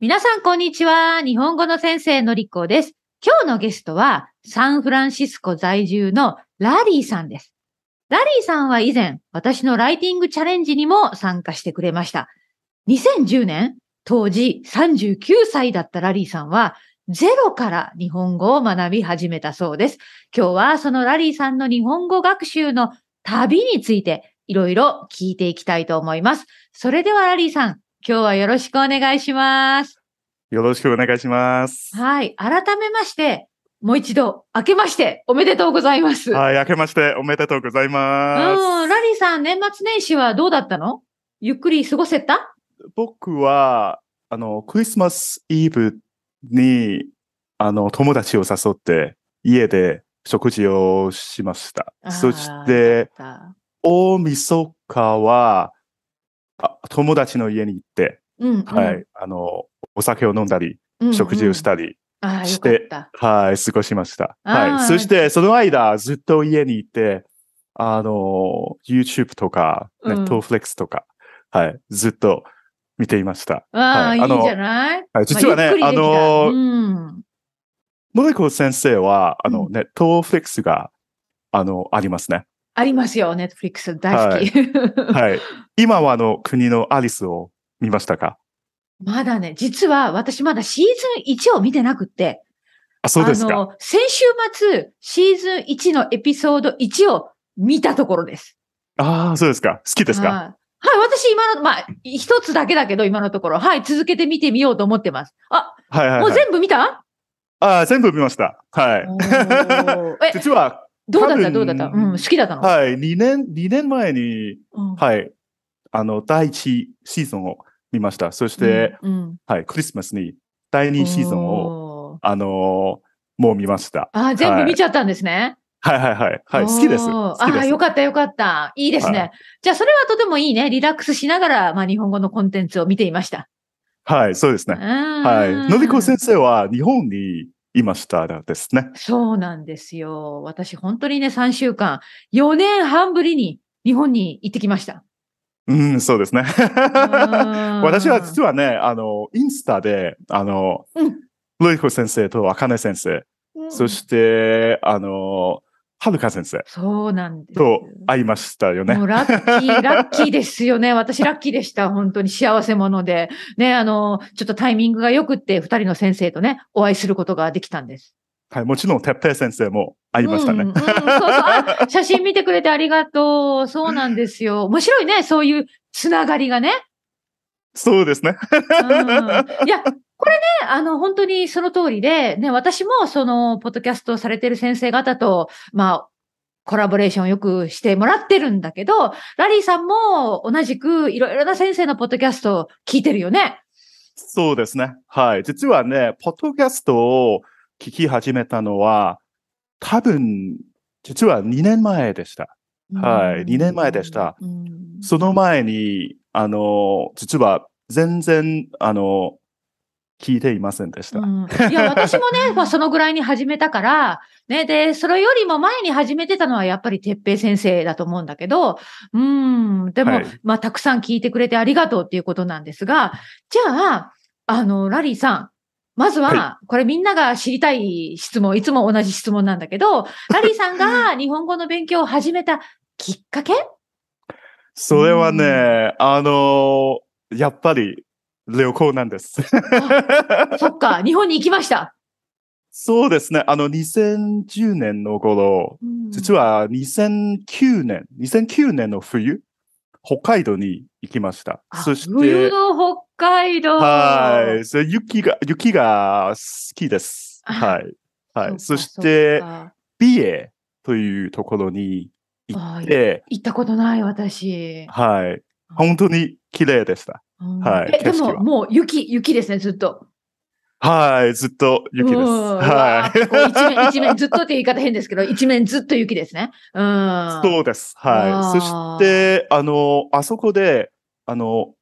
皆さん、こんにちは。日本語の先生のりこです。今日のゲストは、サンフランシスコ在住のラリーさんです。ラリーさんは以前、私のライティングチャレンジにも参加してくれました。2010年、当時39歳だったラリーさんは、ゼロから日本語を学び始めたそうです。今日はそのラリーさんの日本語学習の旅についていろいろ聞いていきたいと思います。それではラリーさん、今日はよろしくお願いします。よろしくお願いします。はい。改めまして、もう一度、明けまして、おめでとうございます。はい。明けまして、おめでとうございます。うん。ラリーさん、年末年始はどうだったのゆっくり過ごせた僕は、あの、クリスマスイブに、あの、友達を誘って、家で食事をしました。そして、大晦日は、友達の家に行って、うんうん、はい、あの、お酒を飲んだり、うんうん、食事をしたりして、はい、過ごしました。はい。そして、その間、ずっと家にいて、あの、YouTube とか、ネット Netflix とか、はい、ずっと見ていました。あ、はい、あの、いいじゃないはい、実はね、まあ、あの、うん、モコ先生は、あのね、Netflix が、あの、ありますね。ありますよ、ネットフリックス大好き。はい、はい。今はあの国のアリスを見ましたかまだね、実は私まだシーズン1を見てなくて。あ、そうですか。あの、先週末、シーズン1のエピソード1を見たところです。ああ、そうですか。好きですかはい、私今の、まあ、一つだけだけど、今のところ。はい、続けて見てみようと思ってます。あ、はい、はい、もう全部見たああ、全部見ました。はい。実はどうだったどうだったうん、好きだったのはい、2年、2年前に、うん、はい、あの、第1シーズンを見ました。そして、うんうん、はい、クリスマスに第2シーズンを、あのー、もう見ました。あ、全部見ちゃったんですね。はい、はい、はい、はい。好きです。ああ、よかった、よかった。いいですね。はい、じゃあ、それはとてもいいね。リラックスしながら、まあ、日本語のコンテンツを見ていました。はい、そうですね。はい。のりこ先生は日本にいましたらですね。そうなんですよ。私、本当にね、3週間、4年半ぶりに日本に行ってきました。うん、そうですね。私は実はね、あの、インスタで、あの、うん、ルイコ先生とアカネ先生、うん、そして、あの、はるか先生。そうなんです。と会いましたよね。もうラッキー、ラッキーですよね。私ラッキーでした。本当に幸せ者で。ね、あの、ちょっとタイミングが良くって、二人の先生とね、お会いすることができたんです。はい、もちろん、てっぺい先生も会いましたね。うん、うん、そうそう写真見てくれてありがとう。そうなんですよ。面白いね、そういうつながりがね。そうですね。うん、いや、これね、あの、本当にその通りで、ね、私もその、ポッドキャストされてる先生方と、まあ、コラボレーションをよくしてもらってるんだけど、ラリーさんも同じくいろいろな先生のポッドキャストを聞いてるよね。そうですね。はい。実はね、ポッドキャストを聞き始めたのは、多分、実は2年前でした。はい。2年前でした。その前に、あの、実は全然、あの、聞いていませんでした。うん、いや、私もね、まあ、そのぐらいに始めたから、ね、で、それよりも前に始めてたのはやっぱり哲平先生だと思うんだけど、うん、でも、はい、まあ、たくさん聞いてくれてありがとうっていうことなんですが、じゃあ、あの、ラリーさん、まずは、はい、これみんなが知りたい質問、いつも同じ質問なんだけど、ラリーさんが日本語の勉強を始めたきっかけそれはね、あの、やっぱり旅行なんです。そっか、日本に行きました。そうですね。あの、2010年の頃、うん、実は2009年、2009年の冬、北海道に行きました。そして。冬の北海道。はい。雪が、雪が好きです。はい。はい。そして、美瑛というところに行って。行ったことない、私。はい。本当に綺麗でした。はい。でも、もう雪、雪ですね、ずっと。はい、ずっと雪です。はい。一面、一面、ずっとって言い方変ですけど、一面ずっと雪ですね。うん。そうです。はい。そして、あの、あそこで、あの、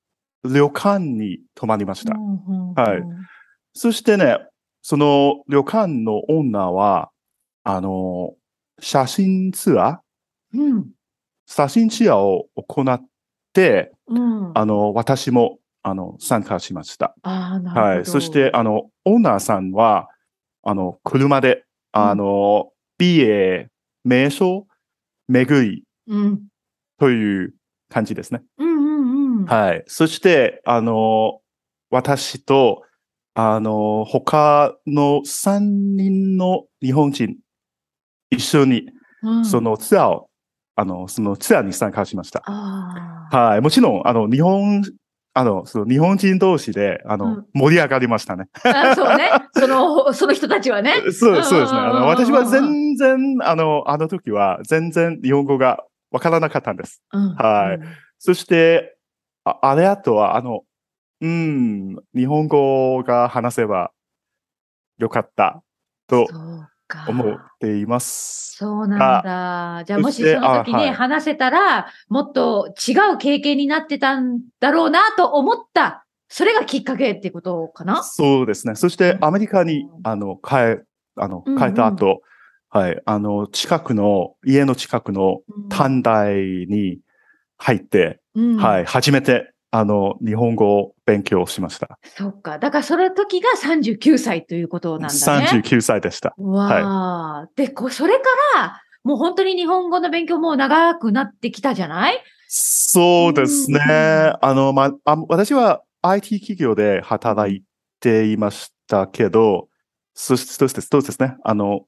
旅館に泊まりました。はい。そしてね、その旅館の女は、あの、写真ツアー、うん、写真ツアーを行って、、うん、あの、私も、あの、参加しました。あなるほど、はい。そして、あの、オーナーさんは、あの、車で、あの、美瑛名所巡り、という感じですね。うんうんうん、はい。そして、あの、私と、あの、他の3人の日本人、一緒に、うん、そのツアーをあの、そのツアーに参加しました。はい。もちろん、あの、日本、あの、その日本人同士で、あの、うん、盛り上がりましたね。あそうね。その、その人たちはね。そうそうですね。あの、私は全然、あの、あの時は全然日本語がわからなかったんです。うん、はい。うん、そして、ああれあとは、あの、うん、日本語が話せばよかったと。そう思っています。そうなんだ。じゃあもしその時ね、はい、話せたら、もっと違う経験になってたんだろうなと思った。それがきっかけってことかなそうですね。そしてアメリカに、あの、変え、あの、変えた後、うんうん、はい、あの、近くの、家の近くの短大に入って、うん、はい、初めてあの、日本語を勉強しました。そっか。だからその時が39歳ということなんだね。39歳でした。わあ、はい、で、こそれから、もう本当に日本語の勉強も長くなってきたじゃないそうですね。あの、まあ、私は IT 企業で働いていましたけど、そそうですそうですね。あの、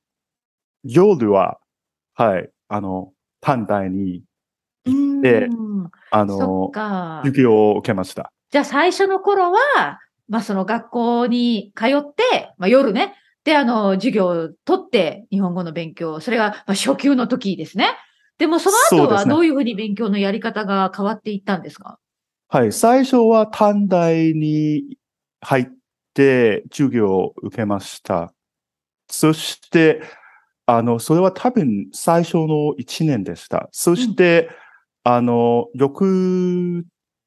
夜は、はい、あの、短大にで、あの、授を受けました。じゃあ最初の頃は、まあその学校に通って、まあ夜ね、で、あの、授業を取って、日本語の勉強、それが、まあ、初級の時ですね。でも、その後はどういうふうに勉強のやり方が変わっていったんですか、ね、はい。最初は短大に入って授業を受けました。そして、あの、それは多分最初の1年でした。そして、うんあの、翌、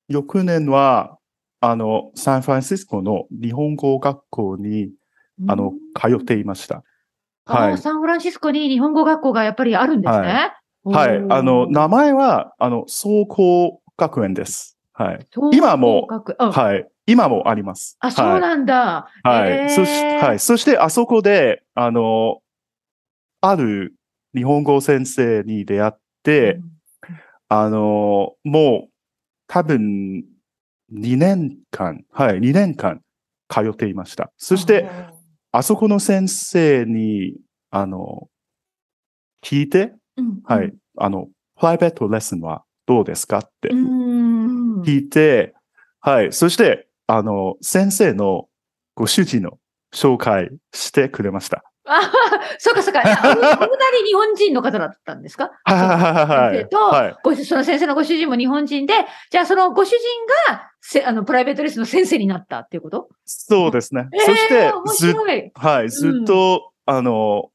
翌年は、あの、サンフランシスコの日本語学校に、あの、通っていました。はい。サンフランシスコに日本語学校がやっぱりあるんですね。はい。はい、あの、名前は、あの、総合学園です。はい。今も、はい。今もあります。あ、はい、そうなんだ。はい、えー、そし。はい。そして、あそこで、あの、ある日本語先生に出会って、うん、あの、もう多分2年間、はい、2年間通っていました。そして、あそこの先生に、あの、聞いて、うんうん、はい、あの、プライベートレッスンはどうですかって聞いて、はい、そして、あの、先生のご主人の紹介してくれました。あそうかそうか。おな人日本人の方だったんですかはいはいはい。と、ごその先生のご主人も日本人で、じゃあそのご主人がせあのプライベートレスの先生になったっていうことそうですね。えー、そしてはい、ずっと、うん、あの、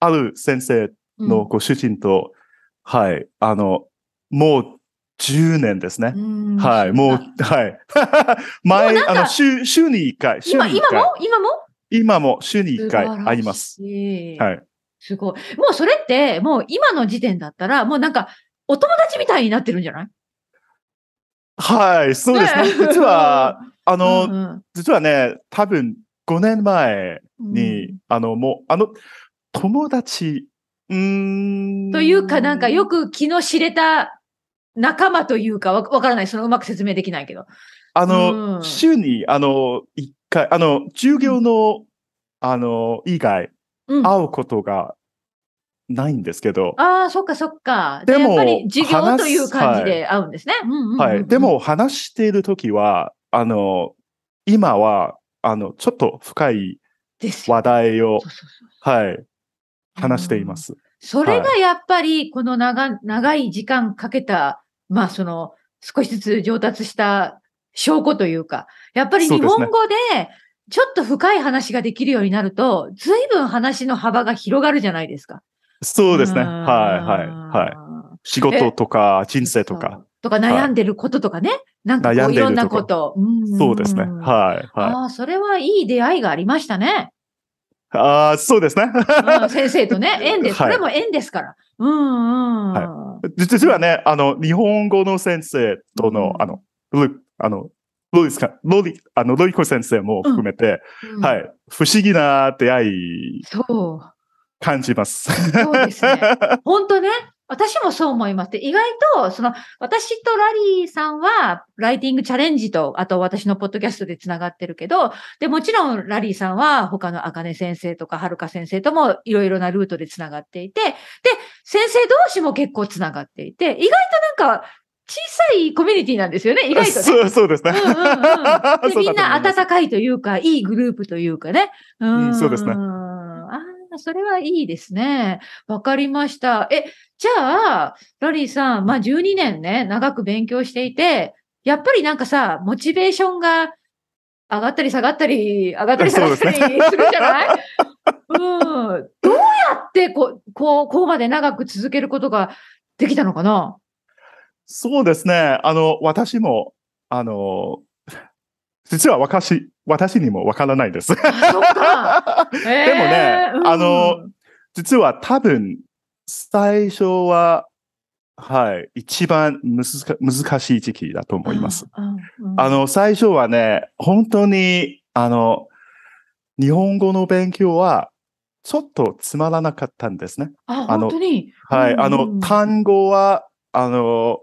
ある先生のご主人と、うん、はい、あの、もう10年ですね。はい、もう、はい。前、あの、週、週に1回。週に1回今、今も今も今も週に1回会います。はい。すごい。もうそれって、もう今の時点だったら、もうなんか、お友達みたいになってるんじゃないはい、そうですね。実は、あの、うんうん、実はね、多分5年前に、うん、あの、もう、あの、友達、うん。というか、なんかよく気の知れた仲間というか、わからない。そのうまく説明できないけど。あの、うん、週に、あの、回、あの、従業の、あの、以外、会うことがないんですけど、ああ、そっかそっか。でもやっぱり授業という感じで会うんですね。はい。で、も、話しているときは、あの、今は、あの、ちょっと深い話題をそう、そうそうはい、話しています。それがやっぱり、この長長い時間かけた、まあその、少しずつ上達した証拠というか、やっぱり日本語で、ちょっと深い話ができるようになると、ずいぶん話の幅が広がるじゃないですか。そうですね。はい、はい、はい。仕事とか、人生とか。とか悩んでることとかね。はい、なんかこういろんなこと。そうですね。はい、はい。ああ、それはいい出会いがありましたね。ああ、そうですねうん。先生とね、縁です。これも縁ですから。うんうん。はい。実はね、あの、日本語の先生との、うん、あの、あの、どうですかロリ、あの、ロリコ先生も含めて、うんうん、はい、不思議な出会い。そう。感じます。そうですね。本当ね。私もそう思います。意外と、その、私とラリーさんは、ライティングチャレンジと、あと私のポッドキャストで繋がってるけど、で、もちろんラリーさんは、他のあかね先生とか、はるか先生とも、いろいろなルートで繋がっていて、で、先生同士も結構繋がっていて、意外となんか、小さいコミュニティなんですよね、意外と、ね、そうそうですね、うんうんうん、みんな温かいというか、いいグループというかね。うん、うん、そうですね。ああ、それはいいですね。わかりました。え、じゃあ、ラリーさん、まあ12年ね、長く勉強していて、やっぱりなんかさ、モチベーションが上がったり下がったり、上がったり下がったりするじゃないうん。どうやってこ、こう、こうまで長く続けることができたのかなそうですね。あの、私も、あの、実は私、私にもわからないです。えー、でもね、うん、あの、実は多分、最初は、はい、一番むずか難しい時期だと思います。うん、あの、最初はね、本当に、あの、日本語の勉強は、ちょっとつまらなかったんですね。あ、あの本当にはい、あの、単語は、あの、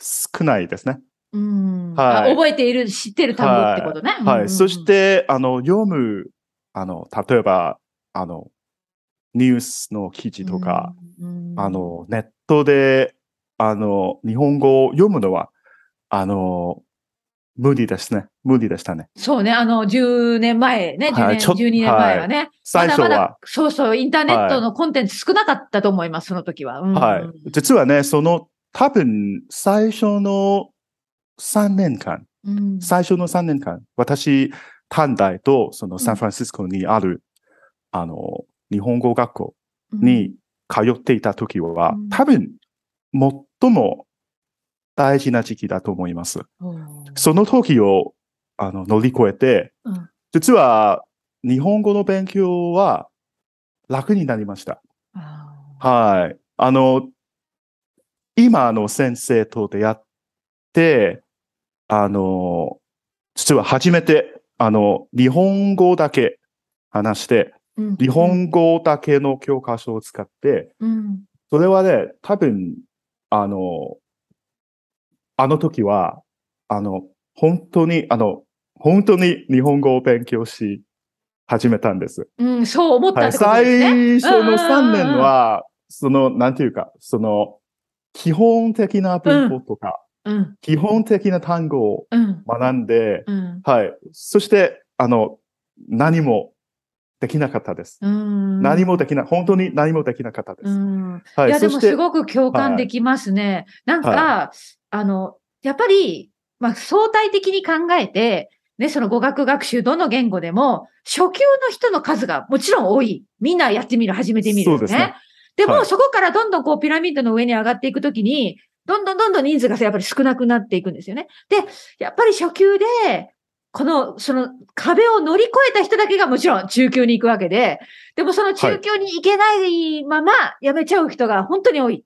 少ないですね。うんはい、覚えている、知ってる単語ってことね。はい。そして、あの、読む、あの、例えば、あの、ニュースの記事とか、うんあの、ネットで、あの、日本語を読むのは、あの、無理ですね。無理でしたね。そうね。あの、10年前ね。10年、12年前はね。最初は、だそうそう、インターネットのコンテンツ少なかったと思います、はい、その時は、うん。はい。実はね、その多分、最初の3年間、うん、最初の3年間、私、短大とそのサンフランシスコにある、うん、あの、日本語学校に通っていた時は、うん、多分、最も大事な時期だと思います。その時をあの乗り越えて、実は日本語の勉強は楽になりました。はい。あの、今、の、先生と出会って、あの、実は初めて、あの、日本語だけ話して、日本語だけの教科書を使って、それはね、多分、あの、あの時は、あの、本当に、あの、本当に日本語を勉強し始めたんです。うん、そう思った、ねはい、最初の3年は、その、なんていうか、その、基本的な文法とか、うん、基本的な単語を学んで、うん、はい。そして、あの、何もできなかったです。何もできない。本当に何もできなかったです。はい、いや、でもすごく共感できますね。はい、なんか、はい、あの、やっぱり、まあ、相対的に考えて、ね、その語学学習、どの言語でも、初級の人の数がもちろん多い。みんなやってみる、始めてみる、ね、そうですね。でも、そこからどんどんこうピラミッドの上に上がっていくときに、どんどんどんどん人数がやっぱり少なくなっていくんですよね。で、やっぱり初級で、この、その壁を乗り越えた人だけがもちろん中級に行くわけで、でもその中級に行けないまま辞めちゃう人が本当に多い。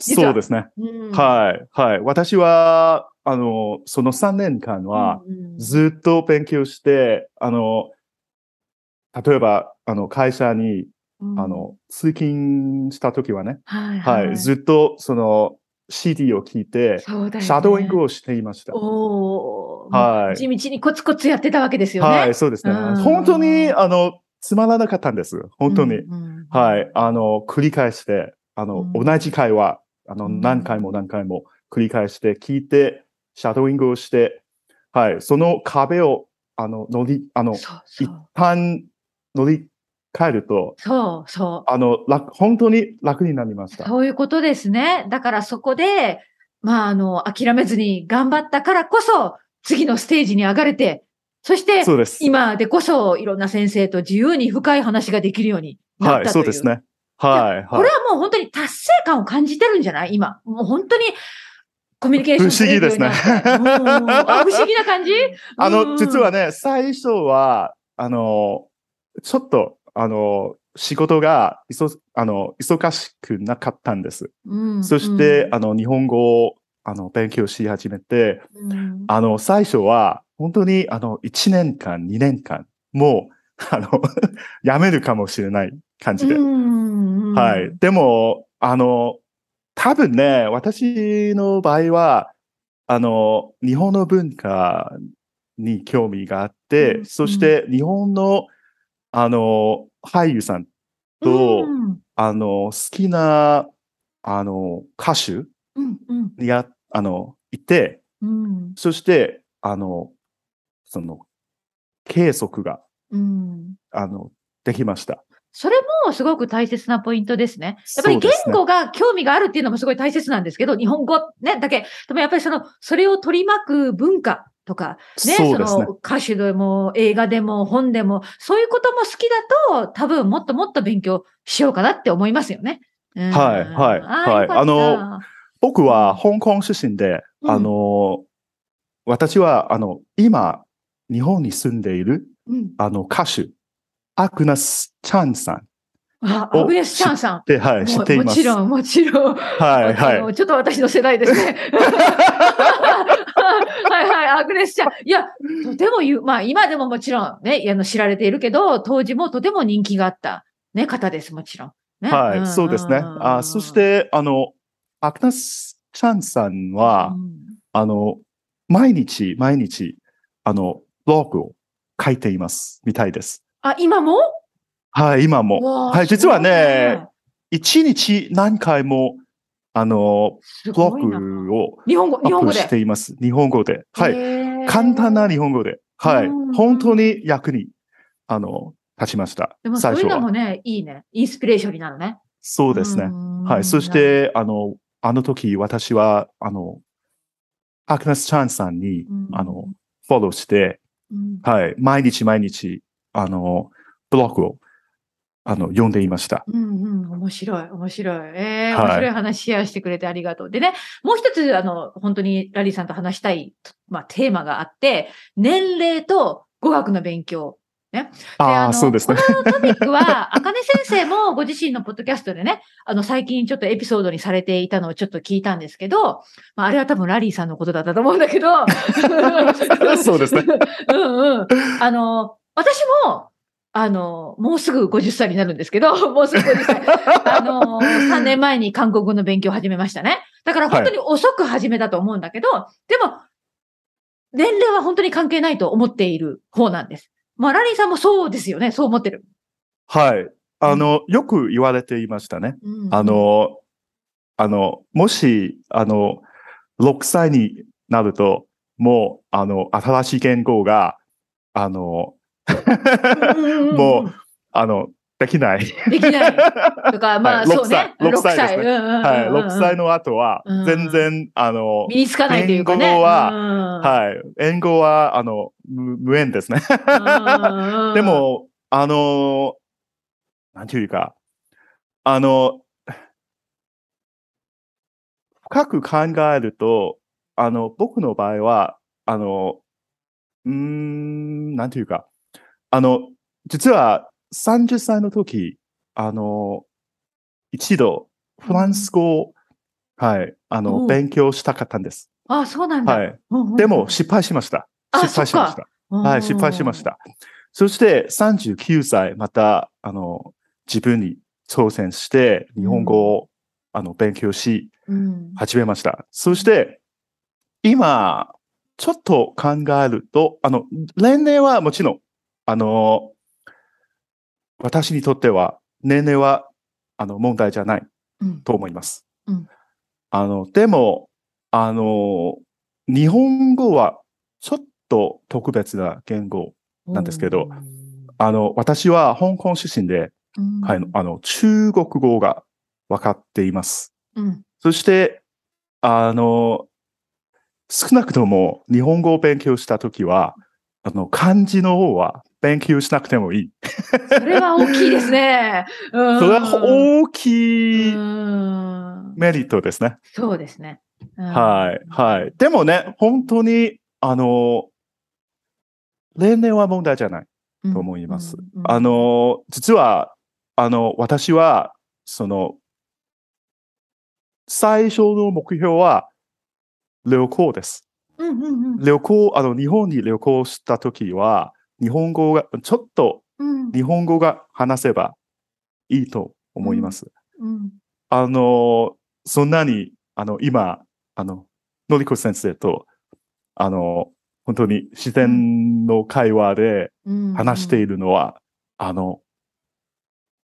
そうですね。うん、はい。はい。私は、あの、その3年間は、ずっと勉強して、うんうん、あの、例えば、あの、会社にあの、通勤した時はね、はい、はいずっとその CD を聞いて、シャドウイングをしていました。おはい。地道にコツコツやってたわけですよね。はい、そうですね。本当に、あの、つまらなかったんです。本当に。はい。あの、繰り返して、あの、同じ会話、あの、何回も何回も繰り返して聞いて、シャドウイングをして、はい。その壁を、あの、乗り、あの、一旦乗り帰ると、そうそう。あの、本当に楽になりました。そういうことですね。だからそこで、まあ、あの、諦めずに頑張ったからこそ、次のステージに上がれて、そして、今でこそ、いろんな先生と自由に深い話ができるようになったという。はい、そうですね。はい。これはもう本当に達成感を感じてるんじゃない今。もう本当に、コミュニケーション不思議ですね。不思議な感じ あの、実はね、最初は、あの、ちょっとあの、仕事がいそあの忙しくなかったんです。うん、そして、うん、あの、日本語をあの勉強し始めて、うん、あの、最初は本当にあの、1年間、2年間、もう、あのやめるかもしれない感じで。はい。でも、あの、多分ね、私の場合は、あの、日本の文化に興味があって、そして日本のあの、俳優さんと、うん、あの、好きな、あの、歌手、うんうん、や、あの、いて、うん、そして、あの、その、計測が、うん、あの、できました。それもすごく大切なポイントですね。やっぱり言語が興味があるっていうのもすごい大切なんですけど、ね、日本語ね、だけ。でもやっぱりその、それを取り巻く文化とか、ね、そ、ね、の歌手でも映画でも本でも、そういうことも好きだと、多分もっともっと勉強しようかなって思いますよね。はい、はい、はい。あの、僕は香港出身で、うん、あの、私は、あの、今、日本に住んでいる、うん、あの、歌手、アクナス・チャンさん。あ、アグネス・チャンさん。はい、知っています。もちろん、もちろん。はい、はい。ちょっと私の世代ですね。はいはい、アグネス・チャン。いや、とても言う、まあ今でももちろんね、あの知られているけど、当時もとても人気があった、ね、方です、もちろん。ね、はい、そうですね。あそして、あの、アクナス・チャンさんは、うん、あの、毎日、毎日、あの、ブログを書いています、みたいです。あ、今もはい、今も。はい、実はね、一日何回も、あの、ブロクを日本語日本語でしています。日本語で。はい。簡単な日本語で。はい。本当に役に、あの、立ちました。でもそういうのもね、いいね。インスピレーションになるね。そうですね。はい。そして、あの、あの時私は、あの、アクナス・チャンさんに、あの、フォローして、はい。毎日毎日、あの、ブロックを、あの、読んでいました。うんうん、面白い、面白い。ええーはい、面白い話シェアしてくれてありがとう。でね、もう一つ、あの、本当にラリーさんと話したい、まあ、テーマがあって、年齢と語学の勉強ね。ああ、そうですね。このトピックは、あかね先生もご自身のポッドキャストでね、あの、最近ちょっとエピソードにされていたのをちょっと聞いたんですけど、まあ、あれは多分ラリーさんのことだったと思うんだけど。そうですね。うんうん。あの、私も、あの、もうすぐ50歳になるんですけど、もうすぐ50歳。あの、3 年前に韓国語の勉強を始めましたね。だから本当に遅く始めたと思うんだけど、はい、でも、年齢は本当に関係ないと思っている方なんです。まあ、ラリンさんもそうですよね。そう思ってる。はい。あの、よく言われていましたね。あの、あの、もし、あの、6歳になると、もう、あの、新しい言語が、あの、もう、あの、できない。できない。とか、まあ、そうね。6歳ですね。はい。6歳の後は、全然、あの、身につかないというか英語は、はい。英語は、あの、無縁ですね。でも、あの、なんていうか、あの、深く考えると、あの、僕の場合は、あの、うん、なんていうか、あの、実は30歳の時、あの、一度、フランス語を、はい、あの、勉強したかったんです。あ、そうなんだ。はい。でも、失敗しました。失敗しました。はい、失敗しました。そして、39歳、また、あの、自分に挑戦して、日本語を、あの、勉強し、始めました。そして、今、ちょっと考えると、あの、年齢はもちろんあの、私にとっては、年齢は、あの、問題じゃないと思います。うん、うん、あの、でも、あの、日本語はちょっと特別な言語なんですけど、あの、私は香港出身で、はい、あの、中国語が分かっています。うん、そして、あの、少なくとも日本語を勉強したときは、あの、漢字の方は勉強しなくてもいい。それは大きいですね。うん、それは大きいメリットですね。そうですね。はい。はい。でもね、本当に、あの、例年は問題じゃないと思います。あの、実は、あの、私は、その、最初の目標は旅行です。うんうんうん、旅行、あの、日本に旅行した時は、日本語が、ちょっと日本語が話せばいいと思います。うんうん、あの、そんなに、あの、今、あの、のりこ先生と、あの、本当に自然の会話で話しているのは、うんうん、あの、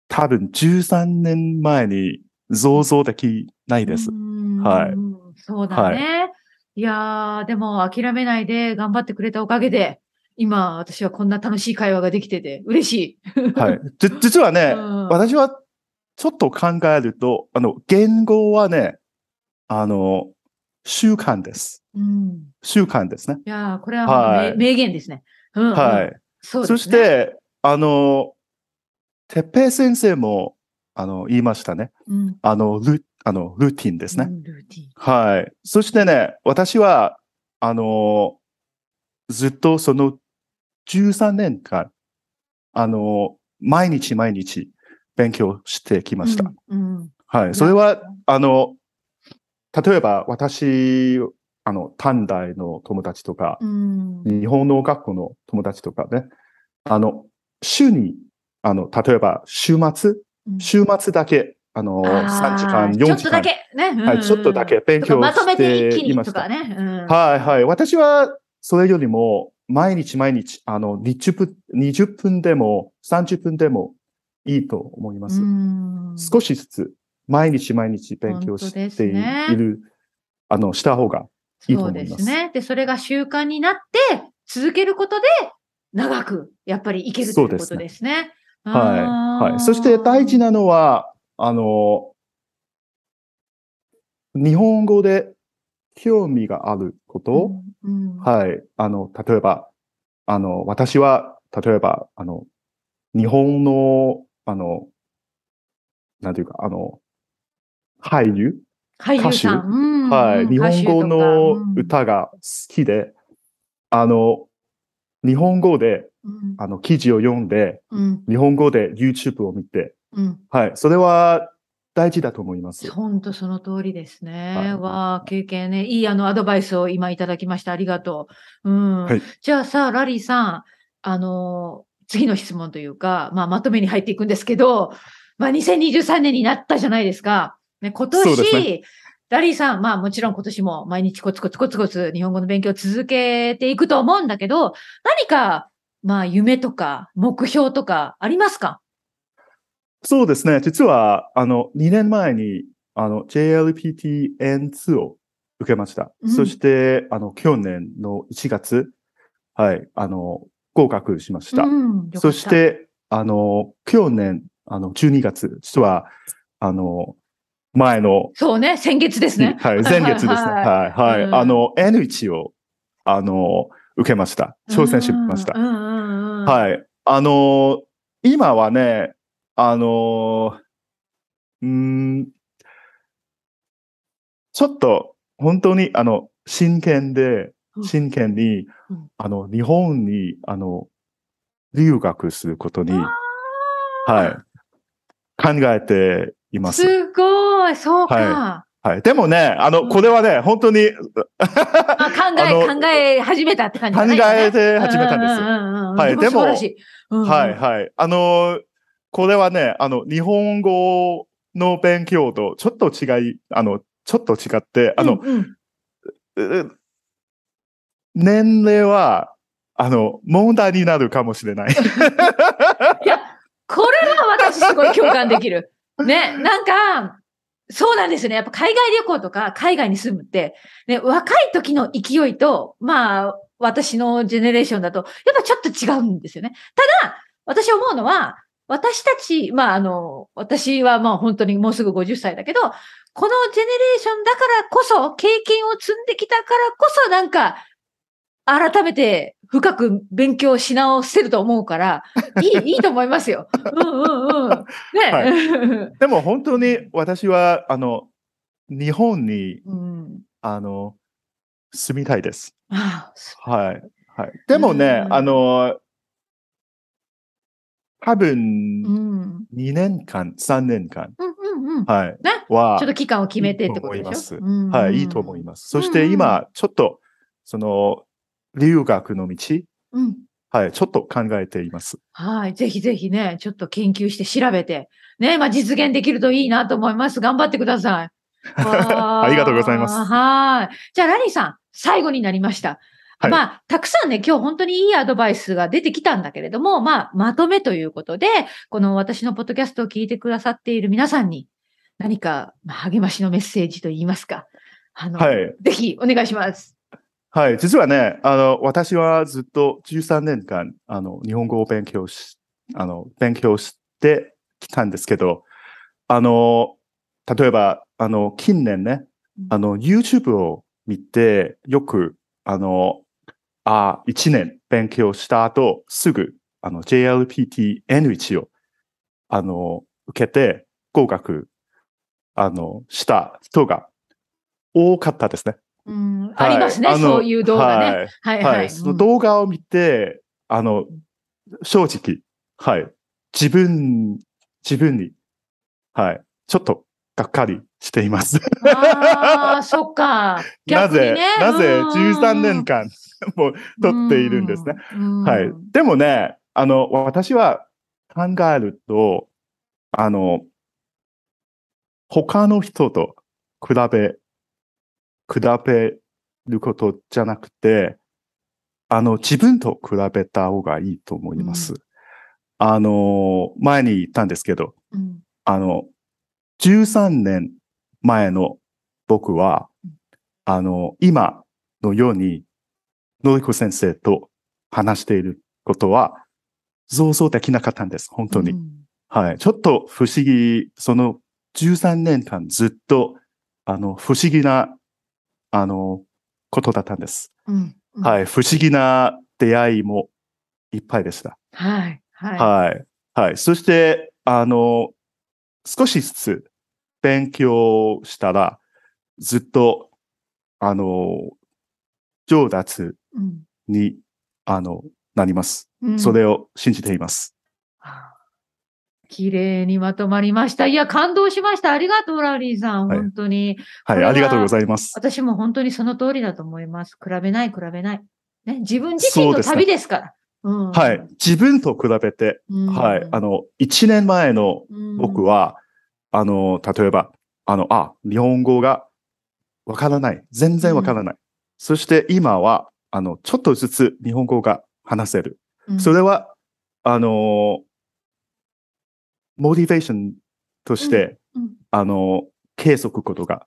多分13年前に想像できないです。はい。そうだね。はいいやー、でも諦めないで頑張ってくれたおかげで、今私はこんな楽しい会話ができてて嬉しい。はい。じ実はね、うん、私はちょっと考えると、あの、言語はね、あの、習慣です。うん、習慣ですね。いやー、これは、はい、名言ですね。うん、はい。そう、ね、そして、あの、てっぺい先生も、あの、言いましたね。うん、あの、ルあの、ルーティンですね。ルーティン。はい。そしてね、私は、あの、ずっとその13年間、あの、毎日毎日勉強してきました。うん、うん、はい。それは、あの、例えば私、あの、短大の友達とか、うん、日本の学校の友達とかね、あの、週に、あの、例えば週末、週末だけあの、3時間、4時間。ちょっとだけ、ね。うん、はい、ちょっとだけ勉強していまとめて一気にとかね、うん、はいはい。私は、それよりも、毎日毎日、あの、20分、20分でも、30分でもいいと思います。少しずつ、毎日毎日勉強している、ね、あの、した方がいいと思います。そうですね。で、それが習慣になって、続けることで、長く、やっぱりいけるということですね。すねはい。はい。そして大事なのは、あの、日本語で興味があること、うんうん、はい。あの、例えば、あの、私は、例えば、あの、日本の、あの、なんていうか、あの、俳優歌手、うん、はい。日本語の歌が好きで、あの、日本語で、あの、記事を読んで、日本語で YouTube を見て、うん、はい、それは大事だと思います。本当その通りですね。はい、わあ、経験ね。いいあのアドバイスを今いただきました。ありがとう。うん。はい、じゃあさ、ラリーさん、あの、次の質問というか、まあ、まとめに入っていくんですけど、まあ、2023年になったじゃないですか。ね、今年、ね、ラリーさん、まあもちろん今年も毎日コツコツコツコツ日本語の勉強を続けていくと思うんだけど、何か、まあ夢とか目標とかありますかそうですね。実は、あの、2年前に、あの、JLPTN2 を受けました。うん、そして、あの、去年の1月、はい、あの、合格しました。うん、たそして、あの、去年、あの、12月、実は、あの、前の。そうね、先月ですね。はい、前月ですね。はい、はい、あの、N1 を、あの、受けました。挑戦しました。はい。あの、今はね、あのー、うん、ちょっと本当にあの、真剣で、真剣に、あの、日本に、あの、留学することに、はい、考えています。すごい、そうか。はいはい。でもね、あの、これはね、本当にあ、考え、考え始めたって感じ、ね、考えて始めたんです。はい。でも、はい、はい。あの、これはね、あの、日本語の勉強とちょっと違い、あの、ちょっと違って、あの、うんうん、年齢は、あの、問題になるかもしれない。いや、これは私すごい共感できる。ね、なんか、そうなんですよね。やっぱ海外旅行とか海外に住むって、ね、若い時の勢いと、まあ、私のジェネレーションだと、やっぱちょっと違うんですよね。ただ、私思うのは、私たち、まあ、あの、私はまあ本当にもうすぐ50歳だけど、このジェネレーションだからこそ、経験を積んできたからこそ、なんか、改めて深く勉強し直せると思うから、いい、いいと思いますよ。うんうんうん。ね、はい、でも本当に私は、あの、日本に、うん、あの、住みたいです。ああはい。はい。でもね、うん、あの、多分、2年間、3年間。はい。ね。は、ちょっと期間を決めてってことでしょいます、はい、いいと思います。そして今、ちょっと、その、留学の道、うん、はい、ちょっと考えています。はい、ぜひぜひね、ちょっと研究して調べて、ね、まあ実現できるといいなと思います。頑張ってください。あ ありがとうございます。はい。じゃあ、ラリーさん、最後になりました。はい、まあ、たくさんね、今日本当にいいアドバイスが出てきたんだけれども、まあ、まとめということで、この私のポッドキャストを聞いてくださっている皆さんに、何か励ましのメッセージといいますか、あの、はい、ぜひお願いします。はい、実はね、あの、私はずっと13年間、あの、日本語を勉強し、あの、勉強してきたんですけど、あの、例えば、あの、近年ね、あの、YouTube を見て、よく、あの、あ1年勉強した後、すぐ、あの、JLPT-N1 を、あの、受けて、合格、あの、した人が多かったですね。うん、ありますね、そういう動画ね。はい、はい、はいはい、その動画を見て、あの、正直、はい、自分、自分に、はい、ちょっとがっかりしています。ああ、そっか。ね、なぜ、なぜ13年間 も取っているんですね。はい。でもね、あの、私は考えると、あの、他の人と比べ、比べることじゃなくて、あの、自分と比べた方がいいと思います。うん、あの、前に言ったんですけど、うん、あの、13年前の僕は、あの、今のように、のりこ先生と話していることは、想像できなかったんです、本当に。うん、はい。ちょっと不思議、その13年間ずっと、あの、不思議な、あの、ことだったんです。うん、うん、はい。不思議な出会いもいっぱいでした。はい。はい。はい。はい、そして、あの、少しずつ、勉強したら、ずっと、あの、上達に、うん、あの、なります、それを信じています。綺麗にまとまりました。いや、感動しました。ありがとう、ラリーさん。本当に。はい、ありがとうございます。私も本当にその通りだと思います。比べない、比べない。ね、自分自身の旅ですから。うん、はい。自分と比べて、うん、はい。あの、一年前の僕は、うんあの、例えば、あの、あ、日本語がわからない。全然わからない。うん、そして今は、あの、ちょっとずつ日本語が話せる。うん、それは、あの、モチベーションとして、うん、あの、計測ことが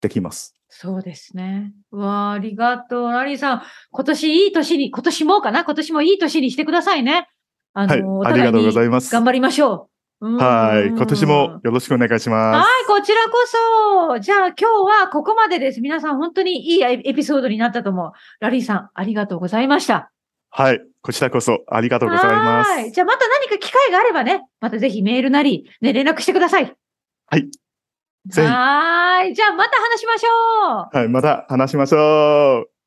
できます。そうですね。わあ、ありがとう。ラリーさん、今年いい年に、今年もかな今年もいい年にしてくださいね。あの、はい、ありがとうございます。頑張りましょう。はい。今年もよろしくお願いします。はい、こちらこそ。じゃあ今日はここまでです。皆さん本当にいいエピソードになったと思う。ラリーさん、ありがとうございました。はい。こちらこそありがとうございます。はい。じゃあまた何か機会があればね、またぜひメールなり、ね、連絡してください。はい。はい。じゃあまた話しましょう。はい。また話しましょう。